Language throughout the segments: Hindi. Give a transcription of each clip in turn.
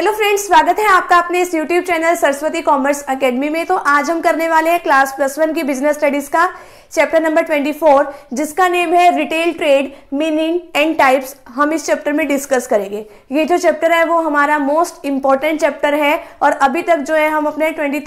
हेलो फ्रेंड्स स्वागत है आपका अपने इस YouTube channel Saraswati commerce academy में तो आज हम करने वाले हैं क्लास प्लस वन की बिजनेस स्टडीज का चैप्टर नंबर 24 जिसका नेम है retail trade meaning and types हम इस चैप्टर में डिस्कस करेंगे ये जो चैप्टर है वो हमारा मोस्ट इंपॉर्टेंट चैप्टर है और अभी तक जो है हम अपने ट्वेंटी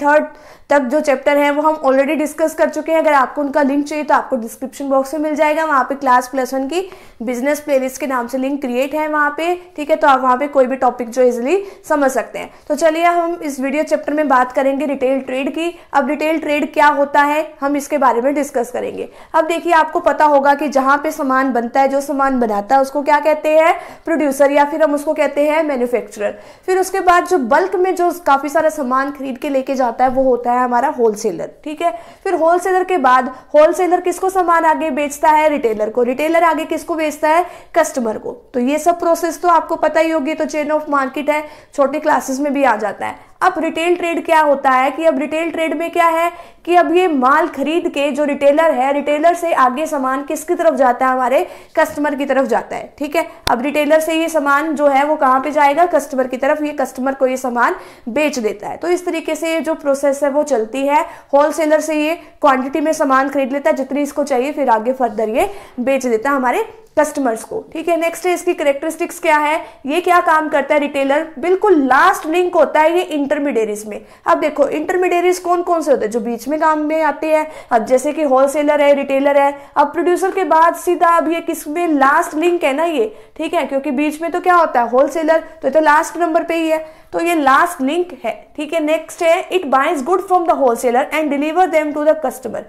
तक जो चैप्टर है वो हम ऑलरेडी डिस्कस कर चुके हैं अगर आपको उनका लिंक चाहिए तो आपको डिस्क्रिप्शन बॉक्स में मिल जाएगा वहाँ पे क्लास प्लस वन की बिजनेस प्लेलिस्ट के नाम से लिंक क्रिएट है वहाँ पे ठीक है तो आप वहाँ पे कोई भी टॉपिक जो इजिली समझ सकते हैं तो चलिए हम इस वीडियो चैप्टर में बात करेंगे रिटेल ट्रेड की अब रिटेल ट्रेड क्या होता है हम इसके बारे में डिस्कस करेंगे अब देखिए आपको पता होगा कि जहां पे सामान बनता है जो सामान बनाता है उसको क्या कहते हैं प्रोड्यूसर या फिर हम उसको कहते हैं मैन्युफैक्चरर फिर उसके बाद जो बल्क में जो काफ़ी सारा सामान खरीद के लेके जाता है वो होता है हमारा होलसेलर ठीक है फिर होलसेलर के बाद होलसेलर किसको सामान आगे बेचता है रिटेलर को रिटेलर आगे किसको बेचता है कस्टमर को तो ये सब प्रोसेस तो आपको पता ही होगी तो चेन ऑफ मार्केट है छोटे क्लासेस में भी आ जाता है अब रिटेल ट्रेड क्या होता है कि अब रिटेल ट्रेड में क्या है कि अब ये माल खरीद के जो रिटेलर है रिटेलर से आगे सामान किसकी तरफ जाता है हमारे कस्टमर की तरफ जाता है ठीक है अब रिटेलर से ये सामान जो है वो कहाँ पे जाएगा कस्टमर की तरफ ये कस्टमर को ये सामान बेच देता है तो इस तरीके से ये जो प्रोसेस है वो चलती है होलसेलर से ये क्वांटिटी में सामान खरीद लेता है जितनी इसको चाहिए फिर आगे फर्दर ये बेच देता है हमारे कस्टमर्स को ठीक है नेक्स्ट है इसकी करेक्टरिस्टिक्स क्या है ये क्या काम करता है रिटेलर बिल्कुल लास्ट लिंक होता है ये इंटर इंटरमीडियरीज में अब देखो इंटरमीडियरीज कौन कौन से होते हैं जो बीच में काम में आते हैं अब जैसे कि होलसेलर है रिटेलर है अब प्रोड्यूसर के बाद सीधा अब ये किस में लास्ट लिंक है ना ये ठीक है क्योंकि बीच में तो क्या होता है होलसेलर तो ये तो लास्ट नंबर पे ही है तो ये लास्ट लिंक है ठीक है नेक्स्ट है it buys good from the wholesaler and deliver them to the customer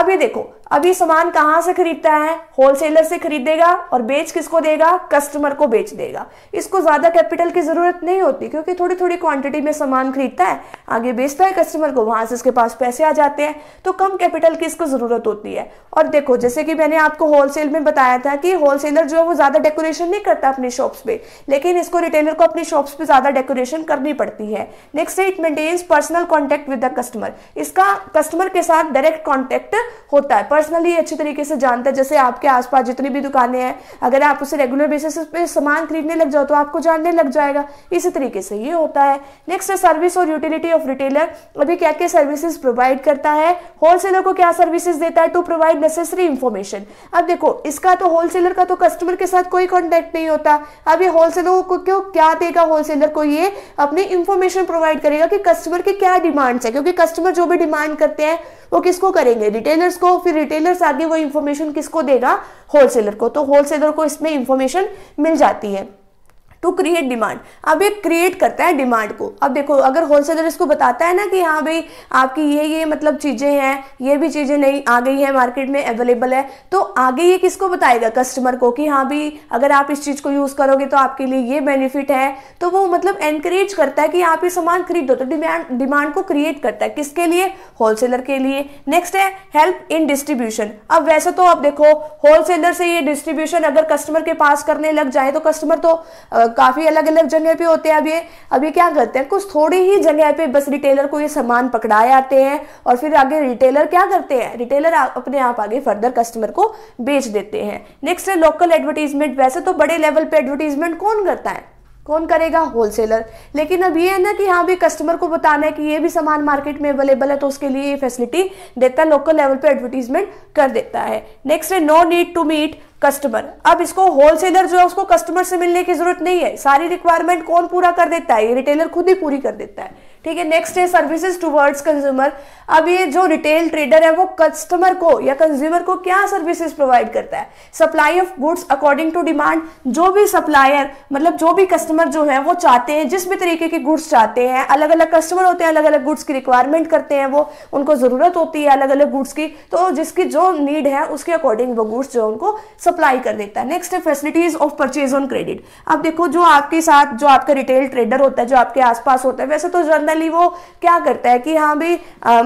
अब ये देखो अब ये सामान कहाँ से खरीदता है होलसेलर से खरीदेगा और बेच किसको देगा कस्टमर को बेच देगा इसको ज्यादा कैपिटल की जरूरत नहीं होती क्योंकि थोड़ी थोड़ी क्वांटिटी में सामान सामान खरीदता है आगे बेचता है कस्टमर को वहां से उसके पास पैसे आ जाते हैं तो कम कैपिटल की इसको ज़रूरत होती है और देखो जैसे कि मैंने आपको होलसेल में बताया था कि होलसेलर जो है वो ज़्यादा डेकोरेशन नहीं करता अपनी शॉप्स पे लेकिन इसको रिटेलर को अपनी शॉप्स पे ज़्यादा डेकोरेशन करनी पड़ती है next it maintains personal contact with the customer इसका कस्टमर के साथ डायरेक्ट कॉन्टेक्ट होता है पर्सनली अच्छे तरीके से जानता है जैसे आपके आसपास जितनी भी दुकानें हैं अगर आप उसे रेगुलर बेसिस पे सामान खरीदने लग जाओ तो आपको जानने लग जाएगा इसी तरीके से ये होता है नेक्स्ट सर्विस और यूटिलिटी ऑफ रिटेलर अभी क्या क्या सर्विसेज प्रोवाइड करता है होलसेलर को क्या सर्विसेज देता है टू प्रोवाइड नेसेसरी इंफॉर्मेशन अब देखो इसका तो होलसेलर का तो कस्टमर के साथ कोई कॉन्टेक्ट नहीं होता अब ये होलसेलर को क्यों क्या देगा होलसेलर को ये अपनी इंफॉर्मेशन प्रोवाइड करेगा कि कस्टमर के क्या डिमांड्स है क्योंकि कस्टमर जो भी डिमांड करते हैं वो किसको करेंगे रिटेलर्स को फिर रिटेलर्स आगे वो इंफॉर्मेशन किसको देगा होलसेलर को तो होलसेलर को इसमें इंफॉर्मेशन मिल जाती है टू क्रिएट डिमांड अब ये क्रिएट करता है डिमांड को अब देखो अगर होलसेलर इसको बताता है ना कि हाँ भाई आपकी ये ये मतलब चीज़ें हैं ये भी चीज़ें नहीं आ गई है मार्केट में अवेलेबल है तो आगे ये किसको बताएगा कस्टमर को कि हाँ भाई अगर आप इस चीज़ को यूज़ करोगे तो आपके लिए ये बेनिफिट है तो वो मतलब एनकरेज करता है कि आप ये सामान खरीदो तो डिमांड डिमांड को क्रिएट करता है किसके लिए होलसेलर के लिए नेक्स्ट है हेल्प इन डिस्ट्रीब्यूशन अब वैसे तो आप देखो होलसेलर से ये डिस्ट्रीब्यूशन अगर कस्टमर के पास करने लग जाए तो कस्टमर तो काफ़ी अलग अलग जगह पे होते हैं अब ये अब ये क्या करते हैं कुछ थोड़ी ही जगह पे बस रिटेलर को ये सामान पकड़ाए आते हैं और फिर आगे रिटेलर क्या करते हैं रिटेलर अपने आप आगे फर्दर कस्टमर को बेच देते हैं नेक्स्ट है लोकल एडवर्टीजमेंट वैसे तो बड़े लेवल पे एडवर्टीजमेंट कौन करता है कौन करेगा होलसेलर लेकिन अब ये है ना कि हाँ भी कस्टमर को बताना है कि ये भी सामान मार्केट में अवेलेबल है तो उसके लिए ये फैसिलिटी देता है लोकल लेवल पे एडवर्टीजमेंट कर देता है नेक्स्ट है no need to meet customer अब इसको होलसेलर जो है उसको कस्टमर से मिलने की जरूरत नहीं है सारी रिक्वायरमेंट कौन पूरा कर देता है ये रिटेलर खुद ही पूरी कर देता है ठीक है नेक्स्ट है सर्विसेज टूवर्ड्स कंज्यूमर अब ये जो रिटेल ट्रेडर है वो कस्टमर को या कंज्यूमर को क्या सर्विसेज प्रोवाइड करता है supply of goods according to demand जो भी सप्लायर मतलब जो भी कस्टमर जो है वो चाहते हैं जिस भी तरीके के गुड्स चाहते हैं अलग अलग कस्टमर होते हैं अलग अलग गुड्स की रिक्वायरमेंट करते हैं वो उनको ज़रूरत होती है अलग अलग गुड्स की तो जिसकी जो नीड है उसके अकॉर्डिंग वो गुड्स जो उनको सप्लाई कर देता है नेक्स्ट है facilities of purchase on credit अब देखो जो आपके साथ जो आपका रिटेल ट्रेडर होता है जो आपके आसपास होता है वैसे तो जनरल जनरली वो क्या करता है कि हाँ भाई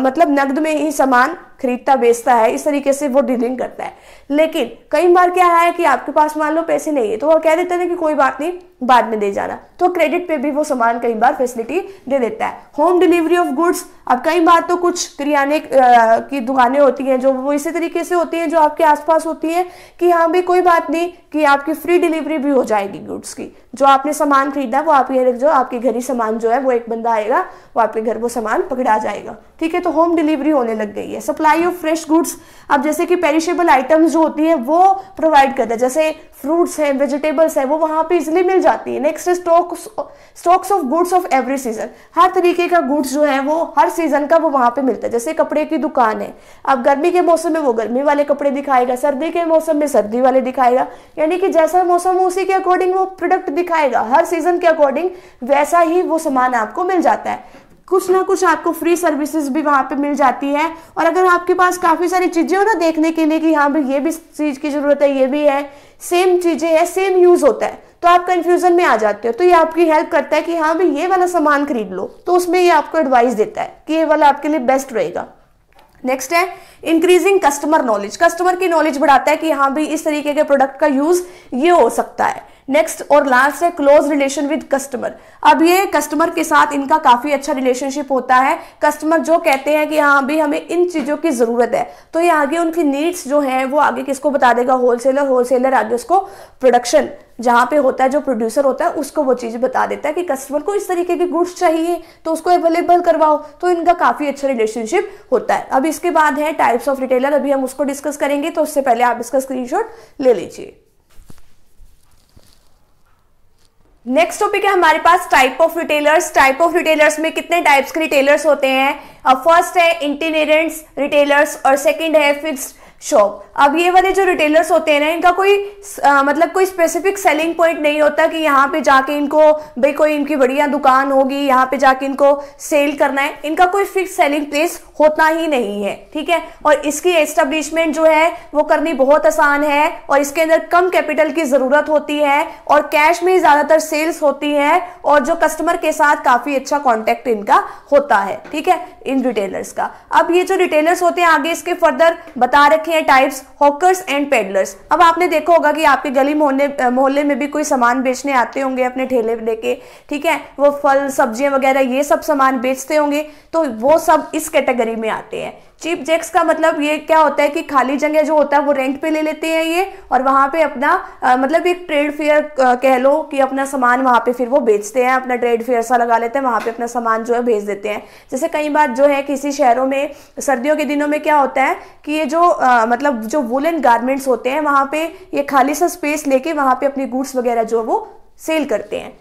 मतलब नकद में ही सामान खरीदता बेचता है इस तरीके से वो डीलिंग करता है लेकिन कई बार क्या है कि आपके पास मान लो पैसे नहीं है तो वो कह देते हैं कि कोई बात नहीं बाद में दे जाना तो क्रेडिट पे भी वो सामान कई बार फैसिलिटी दे देता है होम डिलीवरी ऑफ गुड्स अब कई बार तो कुछ किराने की दुकानें होती हैं जो वो इसी तरीके से होती हैं जो आपके आसपास होती हैं कि हाँ भाई कोई बात नहीं कि आपकी फ्री डिलीवरी भी हो जाएगी गुड्स की जो आपने सामान खरीदा वो ये जो आपके घर ही सामान जो है वो एक बंदा आएगा वो आपके घर वो सामान पकड़ा जाएगा ठीक है तो होम डिलीवरी होने लग गई है supply supply of fresh goods अब जैसे कि पेरिशेबल आइटम्स जो होती है वो प्रोवाइड करता है जैसे फ्रूट्स हैं वेजिटेबल्स हैं वो वहाँ पे इजिली मिल जाती है next stocks stocks of goods of every season हर तरीके का गुड्स जो है वो हर सीजन का वो वहाँ पे मिलता है जैसे कपड़े की दुकान है अब गर्मी के मौसम में वो गर्मी वाले कपड़े दिखाएगा सर्दी के मौसम में सर्दी वाले दिखाएगा यानी कि जैसा मौसम हो उसी के अकॉर्डिंग वो प्रोडक्ट दिखाएगा हर सीजन के अकॉर्डिंग वैसा ही वो सामान आपको मिल जाता है कुछ ना कुछ आपको फ्री सर्विसेज भी वहाँ पे मिल जाती है और अगर आपके पास काफ़ी सारी चीज़ें हो ना देखने के लिए कि हाँ भाई ये भी चीज़ की ज़रूरत है ये भी है सेम चीज़ें है सेम यूज़ होता है तो आप कन्फ्यूज़न में आ जाते हो तो ये आपकी हेल्प करता है कि हाँ भाई ये वाला सामान खरीद लो तो उसमें ये आपको एडवाइस देता है कि ये वाला आपके लिए बेस्ट रहेगा नेक्स्ट है इंक्रीजिंग कस्टमर नॉलेज कस्टमर की नॉलेज बढ़ाता है कि हाँ भाई इस तरीके के प्रोडक्ट का यूज़ ये हो सकता है नेक्स्ट और लास्ट है क्लोज रिलेशन विद कस्टमर अब ये कस्टमर के साथ इनका काफ़ी अच्छा रिलेशनशिप होता है कस्टमर जो कहते हैं कि हाँ भाई हमें इन चीज़ों की ज़रूरत है तो ये आगे उनकी नीड्स जो हैं वो आगे किसको बता देगा होलसेलर होलसेलर आगे उसको प्रोडक्शन जहां पे होता है जो प्रोड्यूसर होता है उसको वो चीज़ बता देता है कि कस्टमर को इस तरीके के गुड्स चाहिए तो उसको अवेलेबल करवाओ तो इनका काफ़ी अच्छा रिलेशनशिप होता है अब इसके बाद है टाइप्स ऑफ रिटेलर अभी हम उसको डिस्कस करेंगे तो उससे पहले आप इसका स्क्रीनशॉट ले लीजिए नेक्स्ट टॉपिक है हमारे पास type of retailers type of retailers में कितने टाइप्स के रिटेलर्स होते हैं फर्स्ट uh, है इंटीनियर रिटेलर्स और सेकंड है फिक्स्ड शॉप अब ये वाले जो रिटेलर्स होते हैं ना इनका कोई आ, मतलब कोई स्पेसिफिक सेलिंग पॉइंट नहीं होता कि यहाँ पे जाके इनको भाई कोई इनकी बढ़िया दुकान होगी यहाँ पे जाके इनको सेल करना है इनका कोई फिक्स सेलिंग प्लेस होता ही नहीं है ठीक है और इसकी एस्टेब्लिशमेंट जो है वो करनी बहुत आसान है और इसके अंदर कम कैपिटल की ज़रूरत होती है और कैश में ज़्यादातर सेल्स होती है और जो कस्टमर के साथ काफ़ी अच्छा कॉन्टैक्ट इनका होता है ठीक है इन रिटेलर्स का अब ये जो रिटेलर्स होते हैं आगे इसके फर्दर बता रखे हैं टाइप्स हॉकर्स एंड पेडलर्स अब आपने देखा होगा कि आपके गली मोहल्ले मोहल्ले में भी कोई सामान बेचने आते होंगे अपने ठेले लेके ठीक है वो फल सब्जियां वगैरह ये सब सामान बेचते होंगे तो वो सब इस कैटेगरी में आते हैं चीप जेक्स का मतलब ये क्या होता है कि खाली जगह जो होता है वो रेंट पे ले लेते हैं ये और वहाँ पे अपना आ, मतलब एक ट्रेड फेयर कह लो कि अपना सामान वहाँ पे फिर वो बेचते हैं अपना ट्रेड फेयर सा लगा लेते हैं वहाँ पे अपना सामान जो है भेज देते हैं जैसे कई बार जो है किसी शहरों में सर्दियों के दिनों में क्या होता है कि ये जो आ, मतलब जो वुलन गारमेंट्स होते हैं वहाँ पे ये खाली सा स्पेस लेके वहाँ पे अपनी गुड्स वगैरह जो है वो सेल करते हैं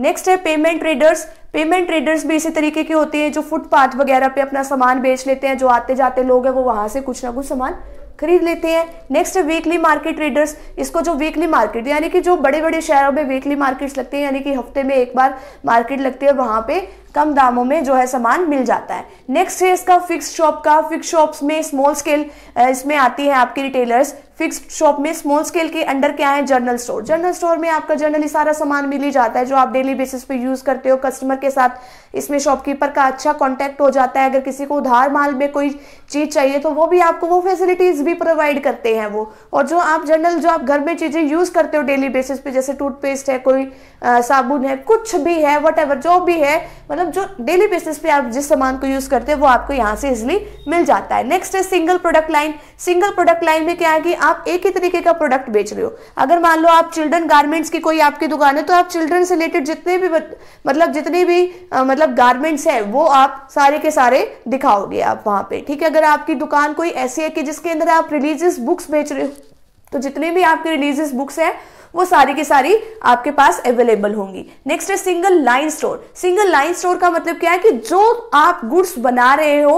नेक्स्ट है पेमेंट ट्रेडर्स पेमेंट ट्रेडर्स भी इसी तरीके के होते हैं जो फुटपाथ वगैरह पे अपना सामान बेच लेते हैं जो आते जाते लोग हैं वो वहां से कुछ ना कुछ सामान खरीद लेते हैं नेक्स्ट है वीकली मार्केट ट्रेडर्स इसको जो वीकली मार्केट यानी कि जो बड़े बड़े शहरों में वीकली मार्केट्स लगते हैं यानी कि हफ्ते में एक बार मार्केट लगती है वहां पे कम दामों में जो है सामान मिल जाता है नेक्स्ट है इसका फिक्स शॉप का फिक्स शॉप्स में स्मॉल स्केल इसमें आती है आपकी रिटेलर्स फिक्स शॉप में स्मॉल स्केल के अंडर क्या है जनरल स्टोर जनरल स्टोर में आपका जनरली सारा सामान मिल ही जाता है जो आप डेली बेसिस पे यूज़ करते हो कस्टमर के साथ इसमें शॉपकीपर का अच्छा कांटेक्ट हो जाता है अगर किसी को उधार माल में कोई चीज़ चाहिए तो वो भी आपको वो फैसिलिटीज़ भी प्रोवाइड करते हैं वो और जो आप जनरल जो आप घर में चीज़ें यूज़ करते हो डेली बेसिस पे जैसे टूथपेस्ट है कोई साबुन है कुछ भी है वट जो भी है मतलब जो डेली बेसिस पे आप जिस सामान को यूज़ करते हो वो आपको यहाँ से इजिली मिल जाता है नेक्स्ट है single product line single product line में क्या है कि आप एक ही तरीके का प्रोडक्ट बेच रहे हो अगर मान लो आप चिल्ड्रन गारमेंट्स की कोई आपकी दुकान है तो आप चिल्ड्रन से रिलेटेड जितने भी मतलब जितने भी आ, मतलब गारमेंट्स है वो आप सारे के सारे दिखाओगे आप वहां पे ठीक है अगर आपकी दुकान कोई ऐसी है कि जिसके अंदर आप रिलीजियस बुक्स बेच रहे हो तो जितने भी आपके रिलीजियस बुक्स हैं वो सारी की सारी आपके पास अवेलेबल होंगी नेक्स्ट है single line store single line store का मतलब क्या है कि जो आप गुड्स बना रहे हो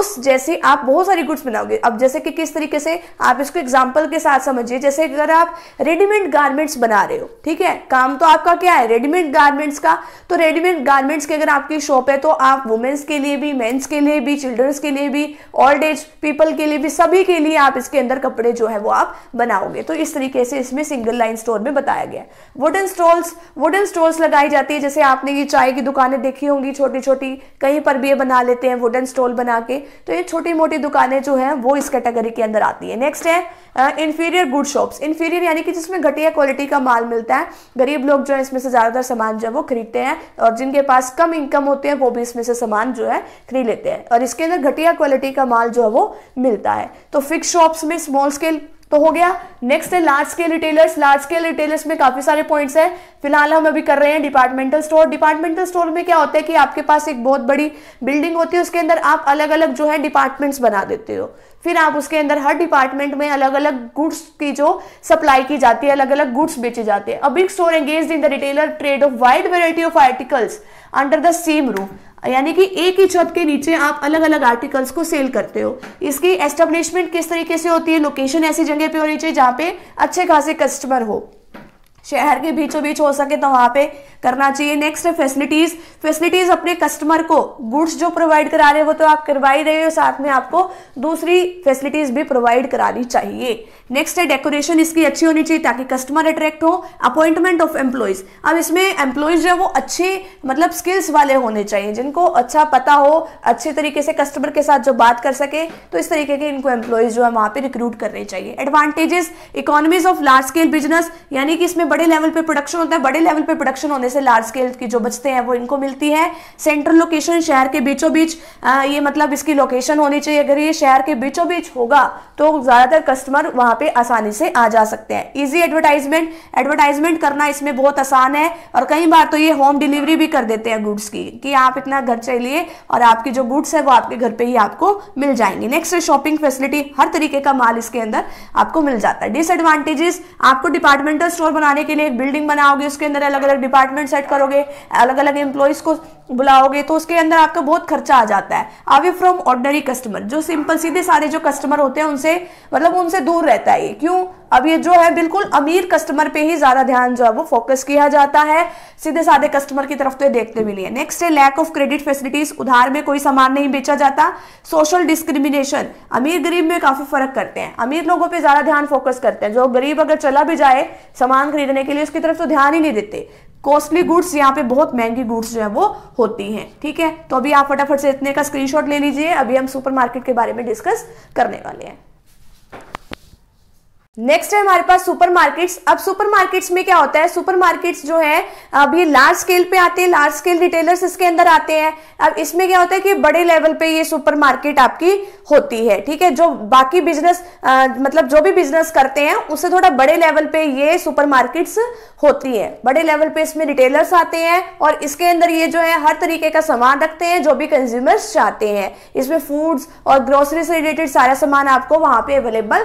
उस जैसे आप बहुत सारी गुड्स बनाओगे अब जैसे कि किस तरीके से आप इसको एग्जाम्पल के साथ समझिए जैसे अगर आप रेडीमेड गारमेंट्स बना रहे हो ठीक है काम तो आपका क्या है रेडीमेड गारमेंट्स का तो रेडीमेड गारमेंट्स की अगर आपकी शॉप है तो आप वुमेन्स के लिए भी मेन्स के लिए भी चिल्ड्रंस के लिए भी ओल्ड एज पीपल के लिए भी सभी के लिए आप इसके अंदर कपड़े जो है वो आप बनाओगे तो इस तरीके से इसमें सिंगल लाइन स्टोर स्टोर में बताया गया वुडन स्टॉल्स वुडन स्टॉल्स लगाई जाती है जैसे आपने ये चाय की दुकानें देखी होंगी छोटी छोटी कहीं पर भी ये बना लेते हैं वुडन स्टॉल बना के तो ये छोटी मोटी दुकानें जो है वो इस कैटेगरी के अंदर आती है नेक्स्ट है इन्फीरियर गुड शॉप्स इन्फीरियर यानी कि जिसमें घटिया क्वालिटी का माल मिलता है गरीब लोग जो है इसमें से ज़्यादातर सामान जो है वो खरीदते हैं और जिनके पास कम इनकम होते हैं वो भी इसमें से सामान जो है खरीद लेते हैं और इसके अंदर घटिया क्वालिटी का माल जो है वो मिलता है तो फिक्स शॉप्स में स्मॉल स्केल तो हो गया नेक्स्ट है large scale retailers large scale retailers में काफी सारे पॉइंट्स हैं फिलहाल हम अभी कर रहे हैं डिपार्टमेंटल स्टोर डिपार्टमेंटल स्टोर में क्या होता है कि आपके पास एक बहुत बड़ी बिल्डिंग होती है उसके अंदर आप अलग अलग जो है डिपार्टमेंट्स बना देते हो फिर आप उसके अंदर हर डिपार्टमेंट में अलग अलग गुड्स की जो सप्लाई की जाती है अलग अलग गुड्स बेचे जाते हैं अब big store engage in the retailer trade of wide variety of articles under the same roof यानी कि एक ही छत के नीचे आप अलग अलग आर्टिकल्स को सेल करते हो इसकी एस्टेब्लिशमेंट किस तरीके से होती है लोकेशन ऐसी जगह पे होनी चाहिए जहाँ पे अच्छे खासे कस्टमर हो शहर के बीचों बीच हो सके तो वहां पे करना चाहिए नेक्स्ट है फैसिलिटीज फैसिलिटीज अपने कस्टमर को गुड्स जो प्रोवाइड करा रहे हैं वो तो आप करवा ही रहे हो साथ में आपको दूसरी फैसिलिटीज भी प्रोवाइड करानी चाहिए नेक्स्ट है डेकोरेशन इसकी अच्छी होनी चाहिए ताकि कस्टमर अट्रैक्ट हो अपॉइंटमेंट ऑफ एम्प्लॉयज अब इसमें एम्प्लॉयज जो है वो अच्छे मतलब स्किल्स वाले होने चाहिए जिनको अच्छा पता हो अच्छे तरीके से कस्टमर के साथ जो बात कर सके तो इस तरीके के इनको एम्प्लॉयज जो है वहां पर रिक्रूट करने चाहिए advantages economies of large scale business यानी कि इसमें बड़े लेवल पे प्रोडक्शन होता है बड़े लेवल पे प्रोडक्शन होने से लार्ज स्केल की जो बचते हैं वो इनको मिलती है सेंट्रल लोकेशन शहर के बीचों बीच आ, ये मतलब इसकी लोकेशन होनी चाहिए अगर ये शहर के बीचों बीच होगा तो ज़्यादातर कस्टमर वहां पे आसानी से आ जा सकते हैं ईजी एडवर्टाइजमेंट एडवर्टाइजमेंट करना इसमें बहुत आसान है और कई बार तो ये होम डिलीवरी भी कर देते हैं गुड्स की कि आप इतना घर चलिए और आपकी जो गुड्स है वो आपके घर पर ही आपको मिल जाएंगे नेक्स्ट शॉपिंग फैसिलिटी हर तरीके का माल इसके अंदर आपको मिल जाता है डिसएडवांटेजेस आपको डिपार्टमेंटल स्टोर बनाने बनाने के लिए एक बिल्डिंग बनाओगे उसके अंदर अलग अलग डिपार्टमेंट सेट करोगे अलग अलग एम्प्लॉयज़ को बुलाओगे तो उसके अंदर आपका बहुत खर्चा आ जाता है अवे फ्रॉम ऑर्डनरी कस्टमर जो सिंपल सीधे सारे जो कस्टमर होते हैं उनसे मतलब उनसे दूर रहता है ये क्यों अब ये जो है बिल्कुल अमीर कस्टमर पे ही ज़्यादा ध्यान जो है वो फोकस किया जाता है सीधे साधे कस्टमर की तरफ तो ये देखते भी नहीं है नेक्स्ट है लैक ऑफ क्रेडिट फैसिलिटीज उधार में कोई सामान नहीं बेचा जाता सोशल डिस्क्रिमिनेशन अमीर गरीब में काफ़ी फर्क करते हैं अमीर लोगों पर ज़्यादा ध्यान फोकस करते हैं जो गरीब अगर चला भी जाए सामान खरीद खरीदने के लिए उसकी तरफ तो ध्यान ही नहीं देते कॉस्टली गुड्स यहाँ पे बहुत महंगी गुड्स जो है वो होती हैं ठीक है तो अभी आप फटाफट से इतने का स्क्रीनशॉट ले लीजिए अभी हम सुपरमार्केट के बारे में डिस्कस करने वाले हैं नेक्स्ट है हमारे पास सुपरमार्केट्स अब सुपरमार्केट्स में क्या होता है सुपरमार्केट्स जो है अब ये लार्ज स्केल पे आते हैं लार्ज स्केल रिटेलर्स इसके अंदर आते हैं अब इसमें क्या होता है कि बड़े लेवल पे ये सुपरमार्केट आपकी होती है ठीक है जो बाकी बिजनेस मतलब जो भी बिजनेस करते हैं उससे थोड़ा बड़े लेवल पे ये सुपर होती है बड़े लेवल पे इसमें रिटेलर्स आते हैं और इसके अंदर ये जो है हर तरीके का सामान रखते हैं जो भी कंज्यूमर्स चाहते हैं इसमें फूड्स और ग्रोसरी से रिलेटेड सारा सामान आपको वहां पे अवेलेबल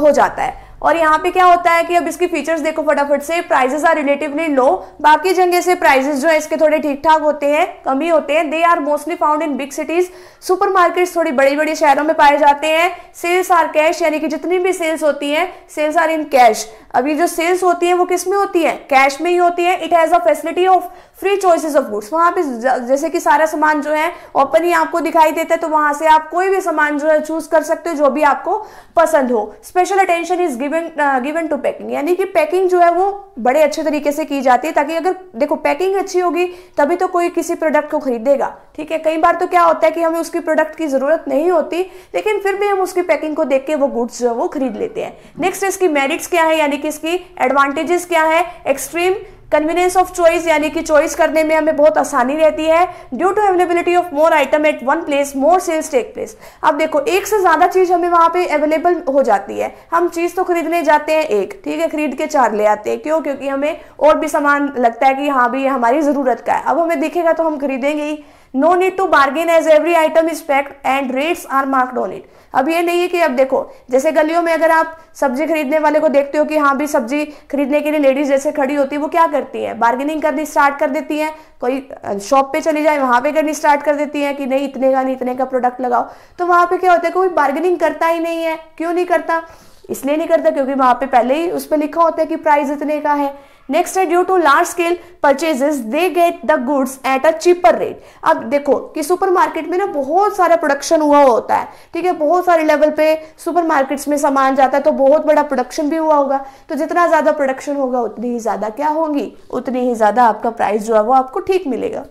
हो जाता है और यहाँ पे क्या होता है कि अब इसकी फीचर्स देखो फटाफट से प्राइजेस आर रिलेटिवली लो बाकी जगह से प्राइजेस जो है इसके थोड़े ठीक ठाक होते हैं कम ही होते हैं they are mostly found in big cities super थोड़ी बड़ी बड़ी शहरों में पाए जाते हैं सेल्स आर कैश यानी कि जितनी भी सेल्स होती है सेल्स आर इन कैश अभी जो सेल्स होती है वो किस में होती है कैश में ही होती है it has a facility of free choices of goods वहाँ पे जैसे कि सारा सामान जो है ओपन ही आपको दिखाई देता है तो वहां से आप कोई भी सामान जो है चूज कर सकते हो जो भी आपको पसंद हो special attention is given given to packing यानी कि पैकिंग जो है वो बड़े अच्छे तरीके से की जाती है ताकि अगर देखो पैकिंग अच्छी होगी तभी तो कोई किसी प्रोडक्ट को खरीदेगा ठीक है कई बार तो क्या होता है कि हमें उसकी प्रोडक्ट की ज़रूरत नहीं होती लेकिन फिर भी हम उसकी पैकिंग को देख के वो गुड्स जो है वो खरीद लेते हैं नेक्स्ट इसकी मेरिट्स क्या है यानी कि इसकी एडवांटेजेस क्या है एक्सट्रीम कन्वीनियंस ऑफ चॉइस यानी कि चॉइस करने में हमें बहुत आसानी रहती है due to availability of more item at one place more sales take place अब देखो एक से ज़्यादा चीज़ हमें वहां पे अवेलेबल हो जाती है हम चीज़ तो खरीदने जाते हैं एक ठीक है खरीद के चार ले आते हैं क्यों क्योंकि हमें और भी सामान लगता है कि हाँ भी हमारी ज़रूरत का है अब हमें दिखेगा तो हम खरीदेंगे ही no need to bargain as every item is packed and rates are marked on it अब ये नहीं है कि अब देखो जैसे गलियों में अगर आप सब्जी खरीदने वाले को देखते हो कि हाँ भी सब्जी खरीदने के लिए लेडीज जैसे खड़ी होती है वो क्या करती है बार्गेनिंग करनी स्टार्ट कर देती है कोई शॉप पे चली जाए वहां पे करनी स्टार्ट कर देती है कि नहीं इतने का नहीं इतने का प्रोडक्ट लगाओ तो वहां पे क्या होता है कोई बार्गेनिंग करता ही नहीं है क्यों नहीं करता इसलिए नहीं करता क्योंकि वहां पे पहले ही उस पर लिखा होता है कि प्राइस इतने का है नेक्स्ट है due to large scale purchases they get the goods at a cheaper rate अब देखो कि सुपरमार्केट में ना बहुत सारा प्रोडक्शन हुआ होता है ठीक है बहुत सारे लेवल पे सुपरमार्केट्स में सामान जाता है तो बहुत बड़ा प्रोडक्शन भी हुआ होगा तो जितना ज़्यादा प्रोडक्शन होगा उतनी ही ज़्यादा क्या होगी उतनी ही ज़्यादा आपका प्राइस जो है वो आपको ठीक मिलेगा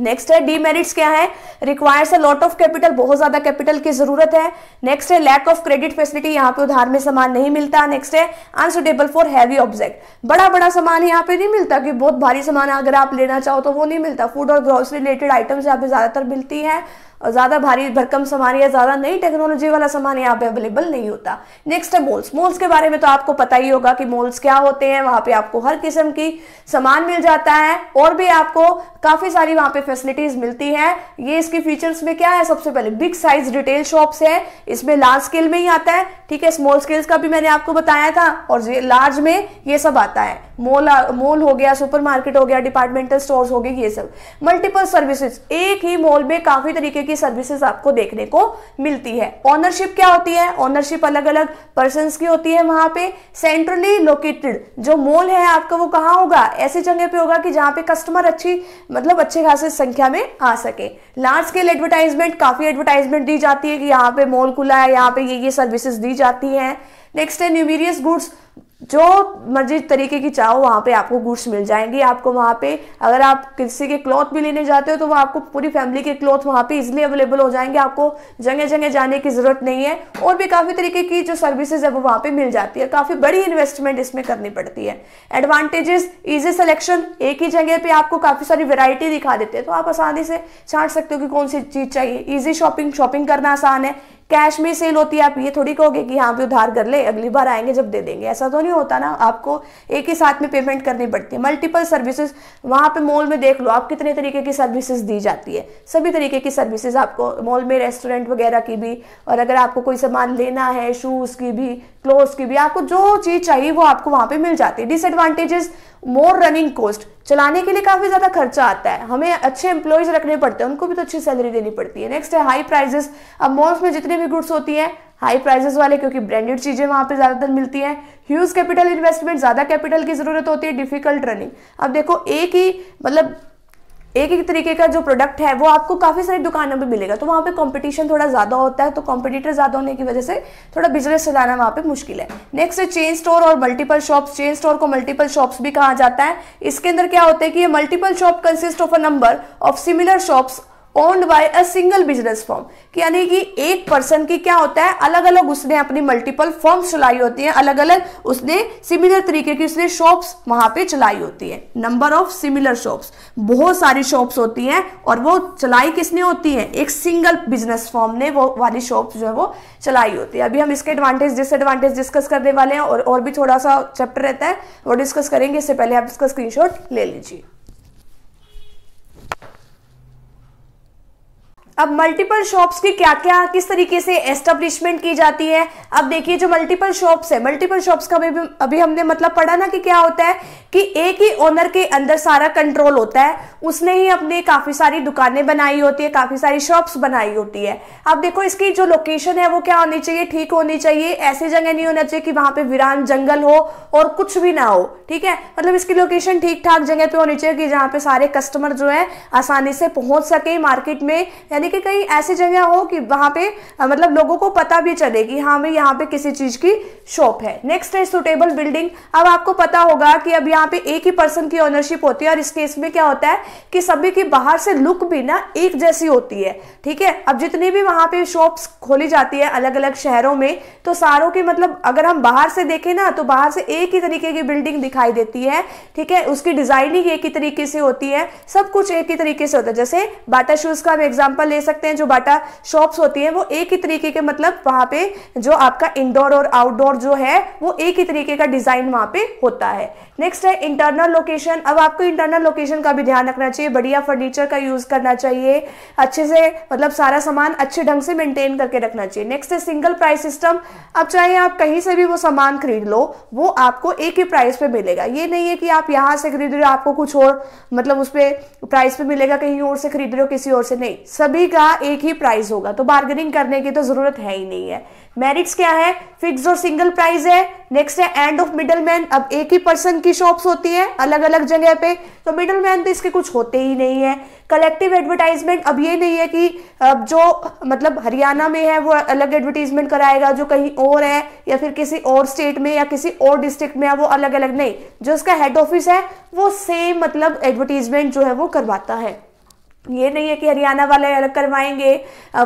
नेक्स्ट है डीमेरिट्स क्या है रिक्वायर्स है लॉट ऑफ कैपिटल बहुत ज्यादा कैपिटल की जरूरत है नेक्स्ट है लैक ऑफ क्रेडिट फैसिलिटी यहाँ पे उधार में सामान नहीं मिलता नेक्स्ट है अनसुटेबल फॉर हैवी ऑब्जेक्ट बड़ा बड़ा सामान यहाँ पे नहीं मिलता कि बहुत भारी सामान अगर आप लेना चाहो तो वो नहीं मिलता फूड और ग्रोसरी रिलेटेड आइटम्स यहाँ पे ज्यादातर मिलती है ज़्यादा भारी भरकम सामान या ज़्यादा नई टेक्नोलॉजी वाला सामान यहाँ पे अवेलेबल नहीं होता नेक्स्ट है मोल्स मोल्स के बारे में तो आपको पता ही होगा कि मोल्स क्या होते हैं वहां पे आपको हर किस्म की सामान मिल जाता है और भी आपको काफ़ी सारी वहां पे फैसिलिटीज़ मिलती है ये इसके फीचर्स में क्या है सबसे पहले बिग साइज रिटेल शॉप्स है इसमें लार्ज स्केल में ही आता है ठीक है स्मॉल स्केल्स का भी मैंने आपको बताया था और लार्ज में ये सब आता है मॉल मॉल हो गया सुपरमार्केट हो गया डिपार्टमेंटल स्टोर्स हो गए ये सब मल्टीपल सर्विसेज एक ही मॉल में काफ़ी तरीके की की सर्विसेज आपको देखने को मिलती है ओनरशिप क्या होती है ओनरशिप अलग अलग पर्सन की होती है वहां पे सेंट्रली लोकेटेड जो मॉल है आपका वो कहाँ होगा ऐसी जगह पे होगा कि जहाँ पे कस्टमर अच्छी मतलब अच्छे खासे संख्या में आ सके लार्ज स्केल एडवर्टाइजमेंट काफी एडवर्टाइजमेंट दी जाती है कि यहाँ पे मॉल खुला है यहाँ पे ये ये सर्विसेज दी जाती है नेक्स्ट है न्यूमीरियस गुड्स जो मर्जी तरीके की चाहो वहाँ पे आपको गुड्स मिल जाएंगी आपको वहाँ पे अगर आप किसी के क्लॉथ भी लेने जाते हो तो वो आपको पूरी फैमिली के क्लॉथ वहाँ पे इजिली अवेलेबल हो जाएंगे आपको जगह जगह जाने की ज़रूरत नहीं है और भी काफ़ी तरीके की जो सर्विसेज है वो वहाँ पे मिल जाती है काफ़ी बड़ी इन्वेस्टमेंट इसमें करनी पड़ती है एडवांटेजेस ईजी सेलेक्शन एक ही जगह पर आपको काफ़ी सारी वेरायटी दिखा देते हैं तो आप आसानी से छाट सकते हो कि कौन सी चीज़ चाहिए ईजी शॉपिंग शॉपिंग करना आसान है कैश में सेल होती है आप ये थोड़ी कहोगे कि हाँ भी उधार कर ले अगली बार आएंगे जब दे देंगे ऐसा तो नहीं नहीं होता ना आपको एक ही साथ में पेमेंट करनी पड़ती है मल्टीपल सर्विसेज वहाँ पे मॉल में देख लो आप कितने तरीके की सर्विसेज दी जाती है सभी तरीके की सर्विसेज आपको मॉल में रेस्टोरेंट वगैरह की भी और अगर आपको कोई सामान लेना है शूज़ की भी क्लोथ की भी आपको जो चीज़ चाहिए वो आपको वहाँ पर मिल जाती है डिसएडवांटेजेस मोर रनिंग कॉस्ट चलाने के लिए काफ़ी ज़्यादा खर्चा आता है हमें अच्छे एम्प्लॉयज़ रखने पड़ते हैं उनको भी तो अच्छी सैलरी देनी पड़ती है नेक्स्ट है हाई प्राइजेस अब मॉल्स में जितने भी गुड्स होती हैं हाई प्राइजेस वाले क्योंकि ब्रांडेड चीज़ें वहाँ पे ज़्यादातर मिलती हैं ह्यूज कैपिटल इन्वेस्टमेंट ज़्यादा कैपिटल की ज़रूरत होती है डिफिकल्ट रनिंग अब देखो एक ही मतलब एक एक तरीके का जो प्रोडक्ट है वो आपको काफ़ी सारी दुकानों पे मिलेगा तो वहाँ पे कंपटीशन थोड़ा ज़्यादा होता है तो कॉम्पिटिटर ज़्यादा होने की वजह से थोड़ा बिजनेस चलाना वहां पे मुश्किल है नेक्स्ट है चेन स्टोर और मल्टीपल शॉप्स चेन स्टोर को मल्टीपल शॉप्स भी कहा जाता है इसके अंदर क्या होता है कि ये multiple shop consist of a number of similar shops owned by a single business form यानी कि एक पर्सन की क्या होता है अलग अलग उसने अपनी मल्टीपल फॉर्म चलाई होती है अलग अलग उसने सिमिलर तरीके की उसने शॉप्स वहां पे चलाई होती है नंबर ऑफ सिमिलर शॉप्स बहुत सारी शॉप्स होती हैं और वो चलाई किसने होती है एक सिंगल बिजनेस फॉर्म ने वो वाली शॉप जो है वो चलाई होती है अभी हम इसके एडवांटेज डिसएडवांटेज डिस्कस करने वाले हैं और, और भी थोड़ा सा चैप्टर रहता है वो डिस्कस करेंगे इससे पहले आप इसका स्क्रीनशॉट ले लीजिए अब मल्टीपल शॉप्स की क्या क्या किस तरीके से एस्टेब्लिशमेंट की जाती है अब देखिए जो मल्टीपल शॉप्स है मल्टीपल शॉप्स का भी अभी हमने मतलब पढ़ा ना कि क्या होता है कि एक ही ओनर के अंदर सारा कंट्रोल होता है उसने ही अपने काफ़ी सारी दुकानें बनाई होती है काफ़ी सारी शॉप्स बनाई होती है अब देखो इसकी जो लोकेशन है वो क्या होनी चाहिए ठीक होनी चाहिए ऐसी जगह नहीं होना चाहिए कि वहां पे वीरान जंगल हो और कुछ भी ना हो ठीक है मतलब इसकी लोकेशन ठीक ठाक जगह पे होनी चाहिए कि जहाँ पे सारे कस्टमर जो है आसानी से पहुंच सके मार्केट में यानी कि कहीं ऐसी जगह हो कि वहां पे मतलब लोगों को पता भी चले कि हाँ भाई यहाँ पे किसी चीज़ की शॉप है नेक्स्ट है सुटेबल बिल्डिंग अब आपको पता होगा कि अब यहाँ पे एक ही पर्सन की ओनरशिप होती है और इस केस में क्या होता है कि सभी की बाहर से लुक भी ना एक जैसी होती है ठीक है अब जितनी भी वहां पे शॉप्स खोली जाती है अलग अलग शहरों में तो सारों के मतलब अगर हम बाहर से देखें ना तो बाहर से एक ही तरीके की बिल्डिंग दिखाई देती है ठीक है उसकी डिजाइनिंग एक ही तरीके से होती है सब कुछ एक ही तरीके से होता है जैसे बाटा शूज का हम एग्जाम्पल ले सकते हैं जो बाटा शॉप्स होती हैं वो एक ही तरीके के मतलब वहाँ पे जो आपका इंडोर और आउटडोर जो है वो एक ही तरीके का डिज़ाइन वहाँ पे होता है नेक्स्ट है इंटरनल लोकेशन अब आपको इंटरनल लोकेशन का भी ध्यान रखना चाहिए बढ़िया फर्नीचर का यूज़ करना चाहिए अच्छे से मतलब सारा सामान अच्छे ढंग से मेंटेन करके रखना चाहिए नेक्स्ट है सिंगल प्राइस सिस्टम अब चाहे आप कहीं से भी वो सामान खरीद लो वो आपको एक ही प्राइस पे मिलेगा ये नहीं है कि आप यहाँ से खरीद रहे हो आपको कुछ और मतलब उस पर प्राइस पे मिलेगा कहीं और से खरीद रहे हो किसी और से नहीं सभी सभी का एक ही प्राइस होगा तो बार्गेनिंग करने की तो जरूरत है ही नहीं है मेरिट्स क्या है फिक्स और सिंगल प्राइस है नेक्स्ट है एंड ऑफ मिडल मैन अब एक ही पर्सन की शॉप्स होती है अलग अलग जगह पे तो मिडल मैन तो इसके कुछ होते ही नहीं है कलेक्टिव एडवर्टाइजमेंट अब ये नहीं है कि अब जो मतलब हरियाणा में है वो अलग एडवर्टीजमेंट कराएगा जो कहीं और है या फिर किसी और स्टेट में या किसी और डिस्ट्रिक्ट में है वो अलग अलग नहीं जो उसका हेड ऑफिस है वो सेम मतलब एडवर्टीजमेंट जो है वो करवाता है ये नहीं है कि हरियाणा वाले अलग करवाएंगे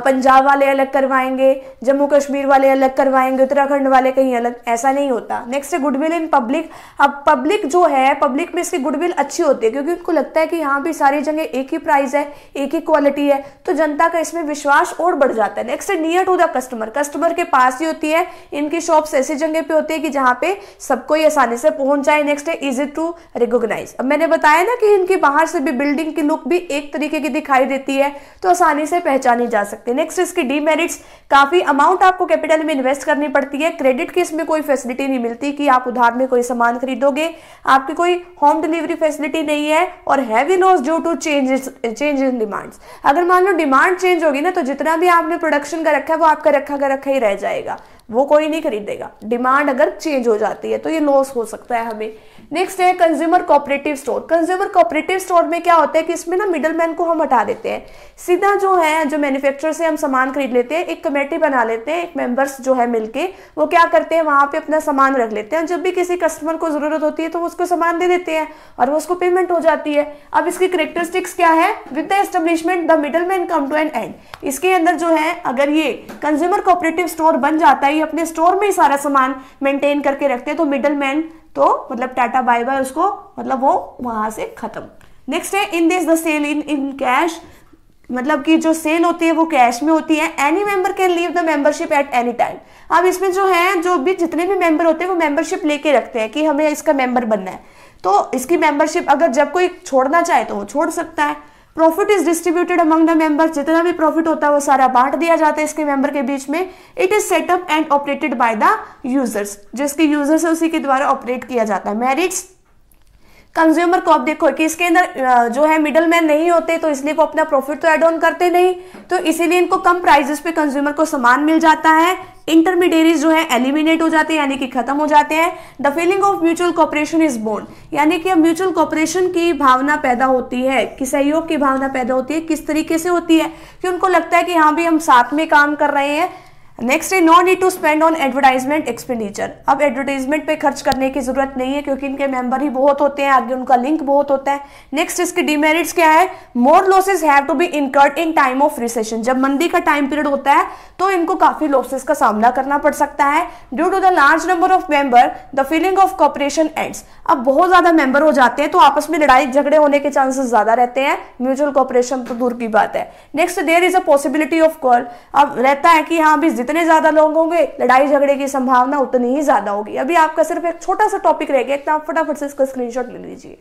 पंजाब वाले अलग करवाएंगे जम्मू कश्मीर वाले अलग करवाएंगे उत्तराखंड वाले कहीं अलग ऐसा नहीं होता नेक्स्ट है गुडविल इन पब्लिक अब पब्लिक जो है पब्लिक में इसकी गुडविल अच्छी होती है क्योंकि उनको लगता है कि यहाँ भी सारी जगह एक ही प्राइस है एक ही क्वालिटी है तो जनता का इसमें विश्वास और बढ़ जाता है नेक्स्ट है near to the customer customer के पास ही होती है इनकी शॉप्स ऐसी जगह पे होती है कि जहाँ पे सबको ही आसानी से पहुंच जाए नेक्स्ट है इजी टू रिकोगनाइज अब मैंने बताया ना कि इनकी बाहर से भी बिल्डिंग की लुक भी एक तरीके की दिखाई देती है तो आसानी से पहचानी जा सकती है नेक्स्ट इसकी डीमेरिट्स काफ़ी अमाउंट आपको कैपिटल में इन्वेस्ट करनी पड़ती है क्रेडिट की इसमें कोई फैसिलिटी नहीं मिलती कि आप उधार में कोई सामान खरीदोगे आपकी कोई होम डिलीवरी फैसिलिटी नहीं है और heavy loss due to changes change in demands अगर मान लो डिमांड चेंज होगी ना तो जितना भी आपने प्रोडक्शन का रखा है वो आपका रखा का रखा ही रह जाएगा वो कोई नहीं खरीदेगा डिमांड अगर चेंज हो जाती है तो ये लॉस हो सकता है हमें नेक्स्ट है consumer cooperative store consumer cooperative store में क्या होता है कि इसमें ना मिडलमैन को हम हटा देते हैं सीधा जो है जो मैन्युफैक्चरर से हम सामान खरीद लेते हैं एक कमेटी बना लेते हैं एक मेंबर्स जो है मिलके वो क्या करते हैं वहां पे अपना सामान रख लेते हैं जब भी किसी कस्टमर को ज़रूरत होती है तो वो उसको सामान दे देते हैं और वो उसको पेमेंट हो जाती है अब इसकी करेक्टरिस्टिक्स क्या है with the establishment the middle man come to an end इसके अंदर जो है अगर ये कंज्यूमर कोऑपरेटिव स्टोर बन जाता है ये अपने स्टोर में ही सारा सामान मेंटेन करके रखते हैं तो मिडल मैन तो मतलब टाटा बाय बाय उसको मतलब वो वहां से खत्म नेक्स्ट है in this the sale in in cash मतलब कि जो सेल होती है वो कैश में होती है any member can leave the membership at any time अब इसमें जो है जो भी जितने भी मेंबर होते हैं वो मेंबरशिप लेके रखते हैं कि हमें इसका मेंबर बनना है तो इसकी मेंबरशिप अगर जब कोई छोड़ना चाहे तो वो छोड़ सकता है profit is distributed among the member जितना भी प्रॉफिट होता है वो सारा बांट दिया जाता है इसके मेंबर के बीच में it is set up and operated by the users जिसके यूजर्स है उसी के द्वारा ऑपरेट किया जाता है मैरिट्स कंज्यूमर को आप देखो कि इसके अंदर जो है मिडल मैन नहीं होते तो इसलिए वो अपना प्रॉफिट तो एड ऑन करते नहीं तो इसीलिए इनको कम प्राइजेस पे कंज्यूमर को सामान मिल जाता है इंटरमीडियरी जो है एलिमिनेट हो जाते हैं यानी कि खत्म हो जाते हैं the feeling of mutual cooperation is born यानी कि अब म्यूचुअल कॉपरेशन की भावना पैदा होती है कि सहयोग की भावना पैदा होती है किस तरीके से होती है कि उनको लगता है कि हाँ भी हम साथ में काम कर रहे हैं नेक्स्ट है no need to spend on advertisement expenditure अब एडवर्टाइजमेंट पे खर्च करने की जरूरत नहीं है क्योंकि इनके मेंबर ही बहुत होते हैं आगे उनका लिंक बहुत होता है नेक्स्ट इसके डिमेरिट्स क्या है more losses have to be incurred in time of recession जब मंदी का टाइम पीरियड होता है तो इनको काफी लॉसेज का सामना करना पड़ सकता है due to the large number of member the feeling of cooperation ends अब बहुत ज्यादा मेंबर हो जाते हैं तो आपस में लड़ाई झगड़े होने के चांसेस ज्यादा रहते हैं म्यूचुअल कॉपरेशन तो दूर की बात है next there is a possibility of call अब रहता है कि हाँ अभी जितने ज्यादा लोग होंगे लड़ाई झगड़े की संभावना उतनी ही ज्यादा होगी अभी आपका सिर्फ एक छोटा सा टॉपिक रह गया इतना तो फटाफट से इसका स्क्रीनशॉट ले लीजिए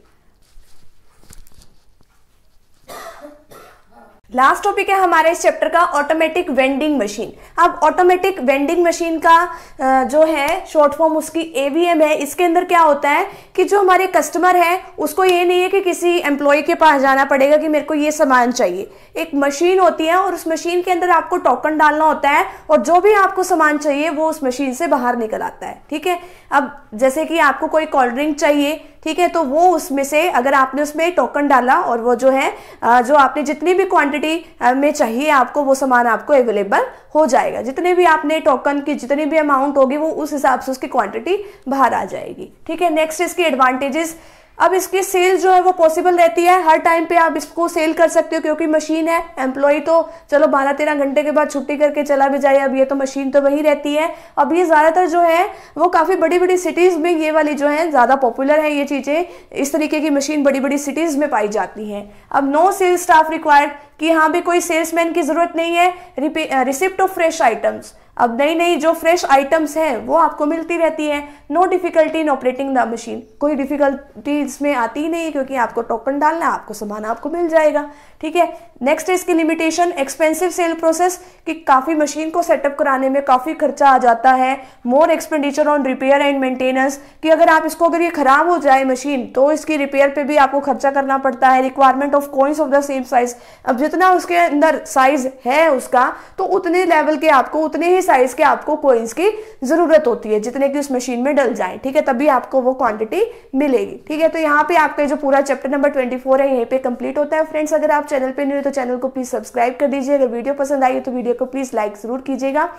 लास्ट टॉपिक है हमारे इस चैप्टर का ऑटोमेटिक वेंडिंग मशीन अब ऑटोमेटिक वेंडिंग मशीन का जो है शॉर्ट फॉर्म उसकी एवीएम है इसके अंदर क्या होता है कि जो हमारे कस्टमर है उसको ये नहीं है कि किसी एम्प्लॉय के पास जाना पड़ेगा कि मेरे को ये सामान चाहिए एक मशीन होती है और उस मशीन के अंदर आपको टोकन डालना होता है और जो भी आपको सामान चाहिए वो उस मशीन से बाहर निकल आता है ठीक है अब जैसे कि आपको कोई कोल्ड ड्रिंक चाहिए ठीक है तो वो उसमें से अगर आपने उसमें टोकन डाला और वो जो है जो आपने जितनी भी क्वांटिटी में चाहिए आपको वो सामान आपको अवेलेबल हो जाएगा जितने भी आपने टोकन की जितनी भी अमाउंट होगी वो उस हिसाब से उसकी क्वांटिटी बाहर आ जाएगी ठीक है नेक्स्ट इसकी एडवांटेजेस अब इसकी सेल जो है वो पॉसिबल रहती है हर टाइम पे आप इसको सेल कर सकते हो क्योंकि मशीन है एम्प्लॉय तो चलो बारह तेरह घंटे के बाद छुट्टी करके चला भी जाए अब ये तो मशीन तो वही रहती है अब ये ज़्यादातर जो है वो काफ़ी बड़ी बड़ी सिटीज़ में ये वाली जो है ज़्यादा पॉपुलर है ये चीज़ें इस तरीके की मशीन बड़ी बड़ी सिटीज़ में पाई जाती हैं अब नो सेल स्टाफ रिक्वायर्ड कि यहाँ भी कोई सेल्समैन की ज़रूरत नहीं है रिसिप्ट ऑफ फ्रेश आइटम्स अब नई नई जो फ्रेश आइटम्स हैं वो आपको मिलती रहती है no difficulty in operating the machine कोई डिफिकल्टी इसमें आती ही नहीं क्योंकि आपको टोकन डालना आपको सामान आपको मिल जाएगा ठीक है नेक्स्ट है इसकी लिमिटेशन एक्सपेंसिव सेल प्रोसेस कि काफ़ी मशीन को सेटअप कराने में काफ़ी खर्चा आ जाता है more expenditure on repair and maintenance कि अगर आप इसको अगर ये ख़राब हो जाए मशीन तो इसकी रिपेयर पर भी आपको खर्चा करना पड़ता है requirement of coins of the same size अब जितना उसके अंदर साइज है उसका तो उतने लेवल के आपको उतने ही साइज के आपको कोइंस की जरूरत होती है जितने की उस मशीन में डल जाए ठीक है तभी आपको वो क्वांटिटी मिलेगी ठीक है तो यहाँ पे आपका जो पूरा चैप्टर नंबर ट्वेंटी फोर है यहीं पे कंप्लीट होता है फ्रेंड्स अगर आप चैनल पे नहीं हो तो चैनल को प्लीज सब्सक्राइब कर दीजिए अगर वीडियो पसंद आई तो वीडियो को प्लीज लाइक जरूर कीजिएगा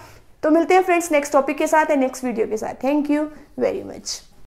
तो मिलते हैं फ्रेंड्स नेक्स्ट टॉपिक के साथ नेक्स्ट वीडियो के साथ थैंक यू वेरी मच